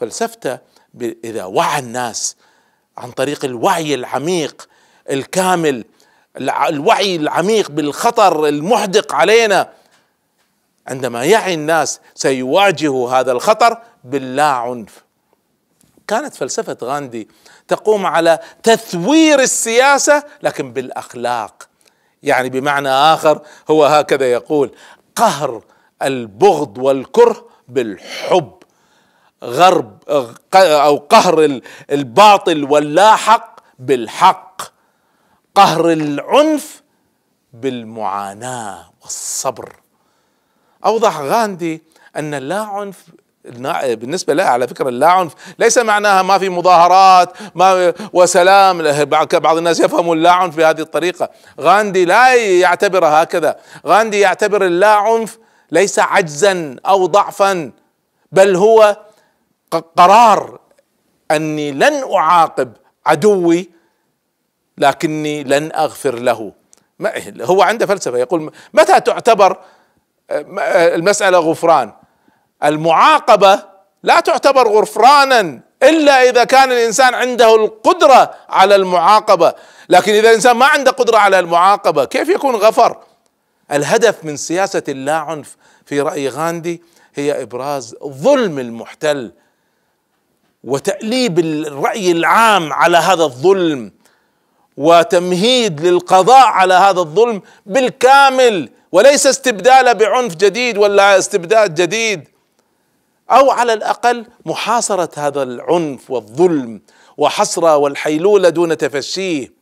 فلسفته إذا وعى الناس عن طريق الوعي العميق الكامل الوعي العميق بالخطر المحدق علينا عندما يعي الناس سيواجهوا هذا الخطر باللا عنف كانت فلسفة غاندي تقوم على تثوير السياسة لكن بالأخلاق يعني بمعنى آخر هو هكذا يقول قهر البغض والكره بالحب غرب او قهر الباطل واللاحق بالحق قهر العنف بالمعاناه والصبر اوضح غاندي ان لا عنف بالنسبة لا على فكرة لا عنف ليس معناها ما في مظاهرات ما وسلام بعض الناس يفهموا اللا عنف بهذه الطريقة غاندي لا يعتبر هكذا غاندي يعتبر اللا عنف ليس عجزا أو ضعفا بل هو قرار اني لن اعاقب عدوي لكني لن اغفر له هو عنده فلسفه يقول متى تعتبر آه، آه، المساله غفران المعاقبه لا تعتبر غفرانا الا اذا كان الانسان عنده القدره على المعاقبه لكن اذا الانسان ما عنده قدره على المعاقبه كيف يكون غفر الهدف من سياسه اللاعنف في راي غاندي هي ابراز ظلم المحتل وتأليب الرأي العام على هذا الظلم وتمهيد للقضاء على هذا الظلم بالكامل وليس استبداله بعنف جديد ولا استبداد جديد او على الاقل محاصره هذا العنف والظلم وحصره والحيلوله دون تفشيه